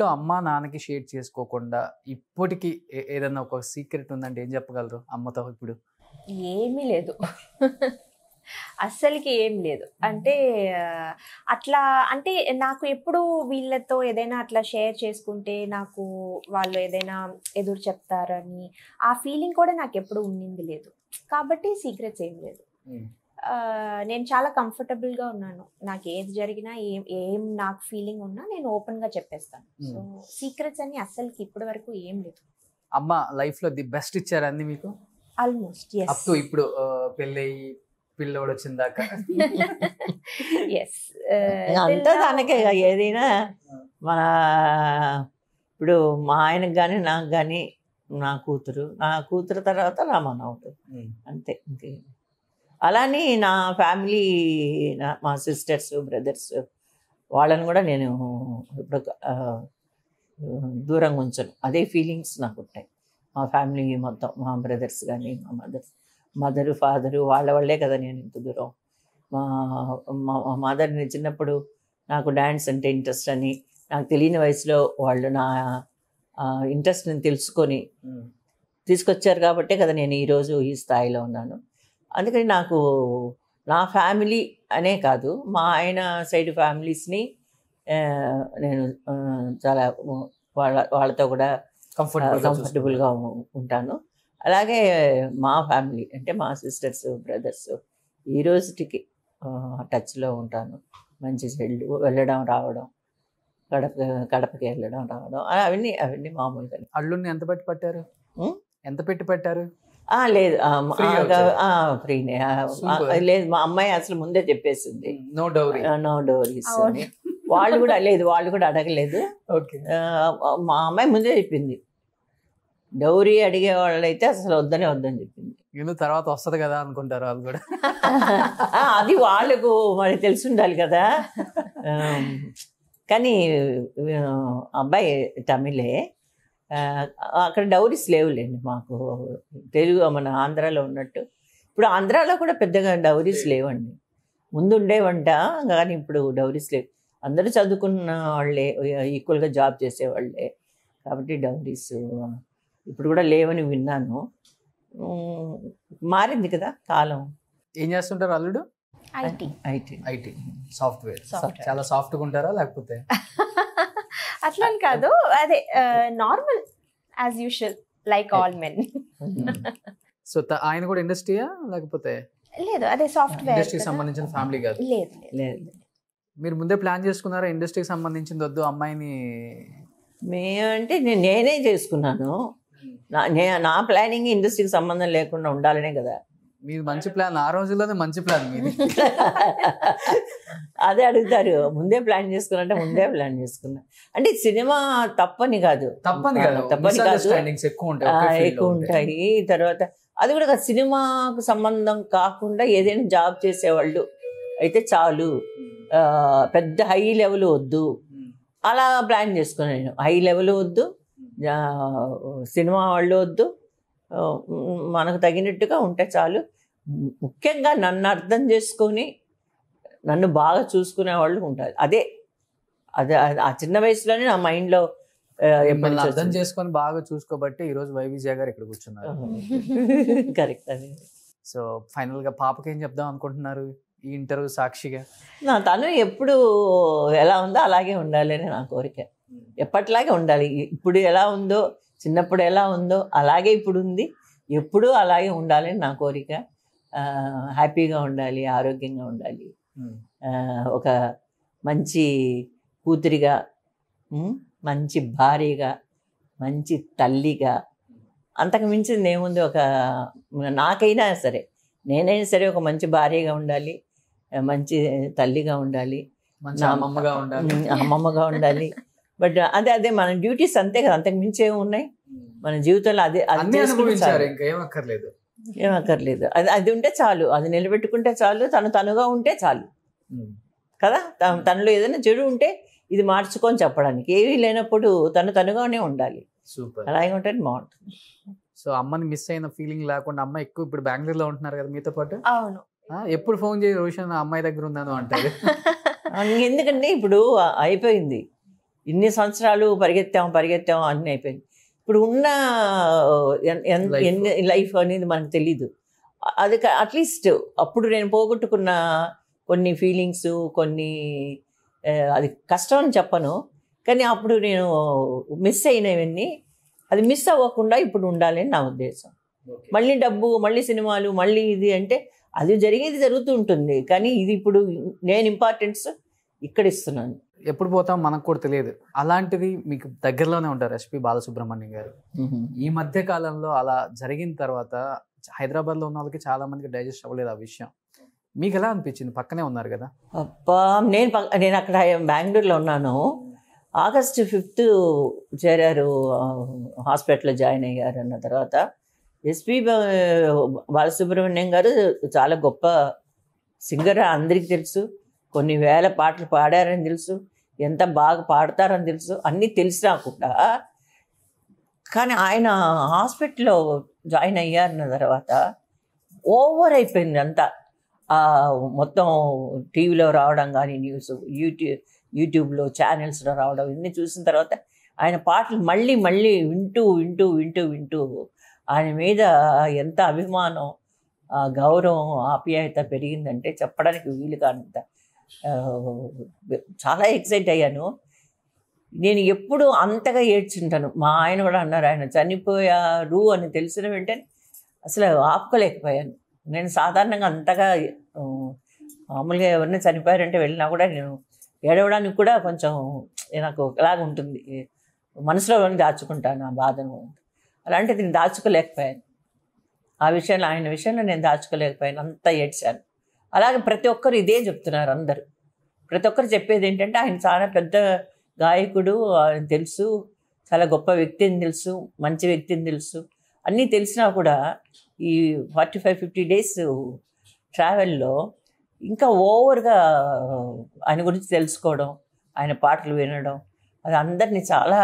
ఇంట్లో అమ్మ నాన్నకి షేర్ చేసుకోకుండా ఇప్పటికీ ఏదన్నా ఒక సీక్రెట్ ఉందంటే ఏం చెప్పగలరు అమ్మతో ఇప్పుడు ఏమీ లేదు అస్సలకి ఏం లేదు అంటే అట్లా అంటే నాకు ఎప్పుడు వీళ్ళతో ఏదైనా అట్లా షేర్ చేసుకుంటే నాకు వాళ్ళు ఏదైనా ఎదురు చెప్తారని ఆ ఫీలింగ్ కూడా నాకు ఎప్పుడు ఉండింది లేదు కాబట్టి సీక్రెట్స్ ఏం లేదు నేను చాలా కంఫర్టబుల్గా ఉన్నాను నాకు ఏది జరిగినా ఏం ఏం నాకు ఫీలింగ్ ఉన్నా నేను ఓపెన్గా చెప్పేస్తాను సో సీక్రెట్స్ అని అస్సలకి ఇప్పటి వరకు ఏం లేదు అమ్మ లైఫ్లో ది బెస్ట్ ఇచ్చారండి మీకు ఆల్మోస్ట్ అప్ టు ఇప్పుడు పెళ్ళయి పిల్లోడు వచ్చిన దాకా ఎస్ అంతా దానికే ఏదైనా మన ఇప్పుడు మా ఆయనకు కానీ నాకు కానీ నా కూతురు నా కూతురు తర్వాత నా మనవుడు hmm. అంతే ఇంకే అలానే నా ఫ్యామిలీ నా మా సిస్టర్స్ బ్రదర్స్ వాళ్ళని కూడా నేను ఇప్పుడు దూరంగా ఉంచను అదే ఫీలింగ్స్ నాకు ఉంటాయి మా ఫ్యామిలీ మొత్తం మా బ్రదర్స్ కానీ మా మదర్స్ మదర్ ఫాదరు వాళ్ళ వాళ్ళే కదా నేను ఇంత దూరం మా మా మదర్ని చిన్నప్పుడు నాకు డ్యాన్స్ అంటే ఇంట్రెస్ట్ అని నాకు తెలియని వయసులో వాళ్ళు నా ఇంట్రెస్ట్ని తెలుసుకొని తీసుకొచ్చారు కాబట్టే కదా నేను ఈరోజు ఈ స్థాయిలో ఉన్నాను అందుకని నాకు నా ఫ్యామిలీ అనే కాదు మా ఆయన సైడ్ ఫ్యామిలీస్ని నేను చాలా వాళ్ళ వాళ్ళతో కూడా కంఫర్ట్ కంఫర్టబుల్గా ఉంటాను అలాగే మా ఫ్యామిలీ అంటే మా సిస్టర్స్ బ్రదర్స్ ఈ రోజుకి టచ్లో ఉంటాను మంచి చెల్లు వెళ్ళడం రావడం కడప కడపకి వెళ్ళడం రావడం అవన్నీ అవన్నీ మామూలుగా అల్లుని ఎంత పెట్టి పట్టారు ఎంత పెట్టి పెట్టారు లేదు ఫ్రీనే లేదు మా అమ్మాయి అసలు ముందే చెప్పేసింది నో డౌరీ నో డౌరీస్ అని వాళ్ళు కూడా లేదు వాళ్ళు కూడా అడగలేదు మా అమ్మాయి ముందే చెప్పింది డౌరీ అడిగే వాళ్ళైతే అసలు వద్దనే వద్దని చెప్పింది నేను తర్వాత వస్తుంది కదా అనుకుంటారు వాళ్ళు కూడా అది వాళ్ళకు మరి తెలిసి ఉండాలి కదా కానీ అబ్బాయి తమిళే అక్కడ డౌరీస్ లేవులేండి మాకు తెలుగు మన ఆంధ్రాలో ఉన్నట్టు ఇప్పుడు ఆంధ్రాలో కూడా పెద్దగా డౌరీస్ లేవండి ముందు ఉండేవంట కానీ ఇప్పుడు డౌరీస్ లేవు అందరూ చదువుకున్న వాళ్ళే ఈక్వల్గా జాబ్ చేసేవాళ్ళే కాబట్టి డౌరీస్ ఇప్పుడు కూడా లేవని విన్నాను మారింది కదా కాలం ఏం చేస్తుంటారు అల్లుడు ఐటీ ఐటీ ఐటీ సాఫ్ట్వేర్ చాలా సాఫ్ట్గా ఉంటారా లేకపోతే అట్లా కాదు అదే normal as usual like all men so ఆయన కూడా ఇండస్ట్రీయా లేకపోతే లేదు అదే సాఫ్ట్వేర్ ఇండస్ట్రీకి సంబంధించిన ఫ్యామిలీ కాదు లేదు లేదు మీరు ముందే ప్లాన్ చేసుకున్నారా ఇండస్ట్రీకి సంబంధించింది వద్దు అమ్మాయిని అంటే నేను నేనే చేసుకున్నాను నా ప్లానింగ్ ఇండస్ట్రీకి సంబంధం లేకుండా ఉండాలనే కదా మీది మంచి ప్లాన్ ఆ రోజుల్లోనే మంచి ప్లాన్ మీది అదే అడుగుతారు ముందే ప్లాన్ చేసుకున్నా ముందే ప్లాన్ చేసుకున్నా అంటే సినిమా తప్పని కాదు తప్పని కాదు తప్పని కాదు ఎక్కువ ఉంటాయి ఎక్కువ ఉంటాయి తర్వాత అది కూడా సినిమాకు సంబంధం కాకుండా ఏదైనా జాబ్ చేసేవాళ్ళు అయితే చాలు పెద్ద హై లెవెల్ వద్దు అలా ప్లాన్ చేసుకున్నాను నేను హై లెవెల్ వద్దు సినిమా వాళ్ళు వద్దు మనకు తగినట్టుగా ఉంటే చాలు ముఖ్యంగా నన్ను అర్థం చేసుకొని నన్ను బాగా చూసుకునే వాళ్ళు ఉంటారు అదే అదే ఆ చిన్న వయసులోనే నా మైండ్లో అర్థం చేసుకొని బాగా చూసుకోబట్టి ఈరోజు వైవిజయ గారు ఇక్కడ కూర్చున్నారు కరెక్ట్ అది సో ఫైనల్గా పాపకి ఏం చెప్దాం అనుకుంటున్నారు ఈ ఇంటర్వ్యూ సాక్షిగా నా తను ఎప్పుడు ఎలా ఉందో అలాగే ఉండాలి అని నా కోరిక ఎప్పటిలాగే ఉండాలి ఇప్పుడు ఎలా ఉందో చిన్నప్పుడు ఎలా ఉందో అలాగే ఇప్పుడు ఉంది ఎప్పుడూ అలాగే ఉండాలని నా కోరిక హ్యాపీగా ఉండాలి ఆరోగ్యంగా ఉండాలి ఒక మంచి కూతురిగా మంచి భార్యగా మంచి తల్లిగా అంతకు మించింది ఏముంది ఒక నాకైనా సరే నేనైనా సరే ఒక మంచి భార్యగా ఉండాలి మంచి తల్లిగా ఉండాలి అమ్మమ్మగా ఉండాలి అమ్మమ్మగా ఉండాలి బట్ అదే అదే మన డ్యూటీస్ అంతే కదా అంతకు మించి ఏమి ఉన్నాయి hmm. మన జీవితంలో అదే అది ఏమక్కర్లేదు ఏమక్కర్లేదు అది అది ఉంటే చాలు అది నిలబెట్టుకుంటే చాలు తను తనుగా ఉంటే చాలు hmm. కదా hmm. తనలో ఏదైనా చెడు ఉంటే ఇది మార్చుకొని చెప్పడానికి ఏవి లేనప్పుడు తను తనుగానే ఉండాలి సూపర్ అలాగే ఉంటే బాగుంటుంది సో అమ్మని మిస్ అయిన ఫీలింగ్ లేకుండా అమ్మ ఎక్కువ ఇప్పుడు బెంగళూరులో ఉంటున్నారు కదా మీతో పాటు అవును ఎప్పుడు ఫోన్ చేసి రోషన్ అమ్మాయి దగ్గర ఉన్నాను అంటారు ఎందుకంటే ఇప్పుడు అయిపోయింది ఇన్ని సంవత్సరాలు పరిగెత్తాం పరిగెత్తాం అన్నీ అయిపోయింది ఇప్పుడు ఉన్న ఎన్ని లైఫ్ అనేది మనకు తెలీదు అది అట్లీస్ట్ అప్పుడు నేను పోగొట్టుకున్న కొన్ని ఫీలింగ్స్ కొన్ని అది కష్టం అని చెప్పను కానీ అప్పుడు నేను మిస్ అయినవన్నీ అది మిస్ అవ్వకుండా ఇప్పుడు ఉండాలని నా ఉద్దేశం మళ్ళీ డబ్బు మళ్ళీ సినిమాలు మళ్ళీ ఇది అంటే అది జరిగేది జరుగుతూ ఉంటుంది కానీ ఇది ఇప్పుడు నేను ఇంపార్టెన్స్ ఇక్కడ ఇస్తున్నాను ఎప్పుడు పోతాం మనకు కూడా తెలియదు అలాంటిది మీకు దగ్గరలోనే ఉంటారు ఎస్పి బాలసుబ్రహ్మణ్యం గారు ఈ మధ్య కాలంలో అలా జరిగిన తర్వాత హైదరాబాద్లో ఉన్న వాళ్ళకి చాలా మందికి డైజెస్ట్ అవ్వలేదు ఆ విషయం మీకు ఎలా అనిపించింది పక్కనే ఉన్నారు కదా అబ్బా నేను నేను అక్కడ బెంగళూరులో ఉన్నాను ఆగస్టు ఫిఫ్త్ చేరారు హాస్పిటల్లో జాయిన్ అయ్యారు అన్న తర్వాత ఎస్పి బాలసుబ్రహ్మణ్యం గారు చాలా గొప్ప సింగర్ అందరికీ తెలుసు కొన్ని వేల పాటలు పాడారని తెలుసు ఎంత బాగా పాడతారని తెలుసు అన్నీ తెలిసి రాకుండా కానీ ఆయన హాస్పిటల్లో జాయిన్ అయ్యారన్న తర్వాత ఓవర్ అయిపోయింది అంతా మొత్తం టీవీలో రావడం కానీ న్యూస్ యూట్యూబ్ యూట్యూబ్లో ఛానల్స్లో రావడం ఇవన్నీ చూసిన తర్వాత ఆయన పాటలు మళ్ళీ మళ్ళీ వింటూ వింటూ వింటూ వింటూ ఆయన మీద ఎంత అభిమానం గౌరవం ఆప్యాయత పెరిగిందంటే చెప్పడానికి వీలు కానంత చాలా ఎక్సైట్ అయ్యాను నేను ఎప్పుడు అంతగా ఏడ్చుంటాను మా ఆయన కూడా అన్నారు ఆయన చనిపోయారు అని తెలిసిన వెంటనే అసలు ఆపుకోలేకపోయాను నేను సాధారణంగా అంతగా మామూలుగా ఎవరైనా చనిపోయారంటే వెళ్ళినా కూడా నేను ఏడవడానికి కూడా కొంచెం నాకు ఒకలాగా ఉంటుంది మనసులో దాచుకుంటాను ఆ బాధను అలాంటిది నేను దాచుకోలేకపోయాను ఆ విషయంలో ఆయన విషయంలో నేను దాచుకోలేకపోయాను అంతా ఏడ్చాను అలాగే ప్రతి ఒక్కరు ఇదే చెప్తున్నారు అందరూ ప్రతి ఒక్కరు చెప్పేది ఏంటంటే ఆయన చాలా పెద్ద గాయకుడు ఆయన తెలుసు చాలా గొప్ప వ్యక్తి అని తెలుసు మంచి వ్యక్తి అని తెలుసు అన్నీ తెలిసినా కూడా ఈ ఫార్టీ ఫైవ్ ఫిఫ్టీ డేస్ ట్రావెల్లో ఇంకా ఓవర్గా ఆయన గురించి తెలుసుకోవడం ఆయన పాటలు వినడం అది అందరినీ చాలా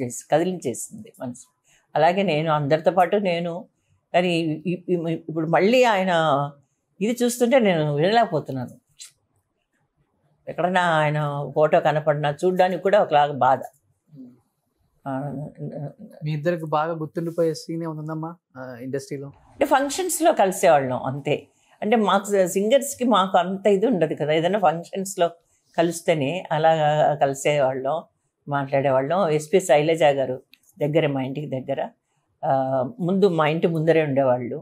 చేసి కదిలించేసింది మనసు అలాగే నేను అందరితో పాటు నేను కానీ ఇప్పుడు మళ్ళీ ఆయన ఇది చూస్తుంటే నేను వినలేకపోతున్నాను ఎక్కడన్నా ఆయన ఫోటో కనపడినా చూడడానికి కూడా ఒకలాగా బాధ మీ ఇద్దరికి బాగా గుర్తుండిపోయే సీన్ ఉందమ్మా ఇండస్ట్రీలో అంటే ఫంక్షన్స్లో కలిసేవాళ్ళం అంతే అంటే మాకు సింగర్స్కి మాకు అంత ఇది ఉండదు కదా ఏదైనా ఫంక్షన్స్లో కలిస్తేనే అలా కలిసేవాళ్ళం మాట్లాడేవాళ్ళం ఎస్పీ శైలజ గారు దగ్గర మా ఇంటికి దగ్గర ముందు మా ఇంటి ముందరే ఉండేవాళ్ళు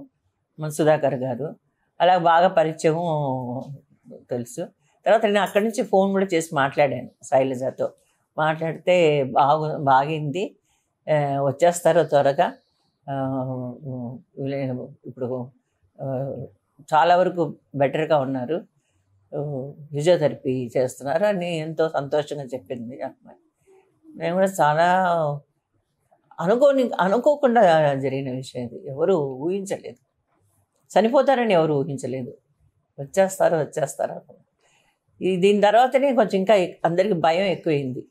మన సుధాకర్ గారు అలా బాగా పరిచయం తెలుసు తర్వాత నేను అక్కడి నుంచి ఫోన్ కూడా చేసి మాట్లాడాను శైలజతో మాట్లాడితే బాగు బాగింది వచ్చేస్తారో త్వరగా ఇప్పుడు చాలా వరకు బెటర్గా ఉన్నారు ఫిజియోథెరపీ చేస్తున్నారు అని ఎంతో సంతోషంగా చెప్పింది అమ్మాయి నేను కూడా చాలా అనుకోని అనుకోకుండా జరిగిన విషయం ఇది ఎవరు ఊహించలేదు చనిపోతారని ఎవరు ఊహించలేదు వచ్చేస్తారు వచ్చేస్తారు ఈ దీని తర్వాతనే కొంచెం ఇంకా అందరికీ భయం ఎక్కువైంది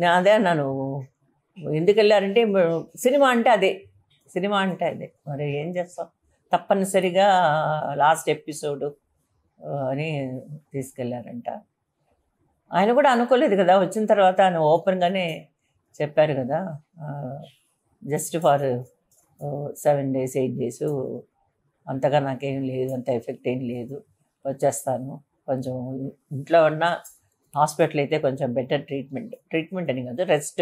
నేను అదే అన్నాను ఎందుకు వెళ్ళారంటే సినిమా అంటే అదే సినిమా అంటే అదే మరి ఏం చేస్తాం తప్పనిసరిగా లాస్ట్ ఎపిసోడ్ అని తీసుకెళ్ళారంట ఆయన కూడా అనుకోలేదు కదా వచ్చిన తర్వాత ఆయన ఓపెన్గానే చెప్పారు కదా just for seven days eight days అంతగా నాకేం లేదు అంత ఎఫెక్ట్ ఏం లేదు వచ్చేస్తాను కొంచెం ఇంట్లో ఉన్న హాస్పిటల్ అయితే కొంచెం బెటర్ ట్రీట్మెంట్ ట్రీట్మెంట్ అని కాదు రెస్ట్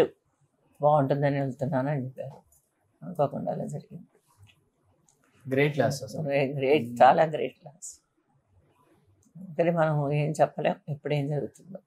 బాగుంటుందని వెళ్తున్నాను అని చెప్పారు అనుకోకుండా అలా జరిగింది గ్రేట్ క్లాస్ గ్రేట్ చాలా గ్రేట్ క్లాస్ కానీ మనం ఏం చెప్పలేం ఎప్పుడేం జరుగుతుందో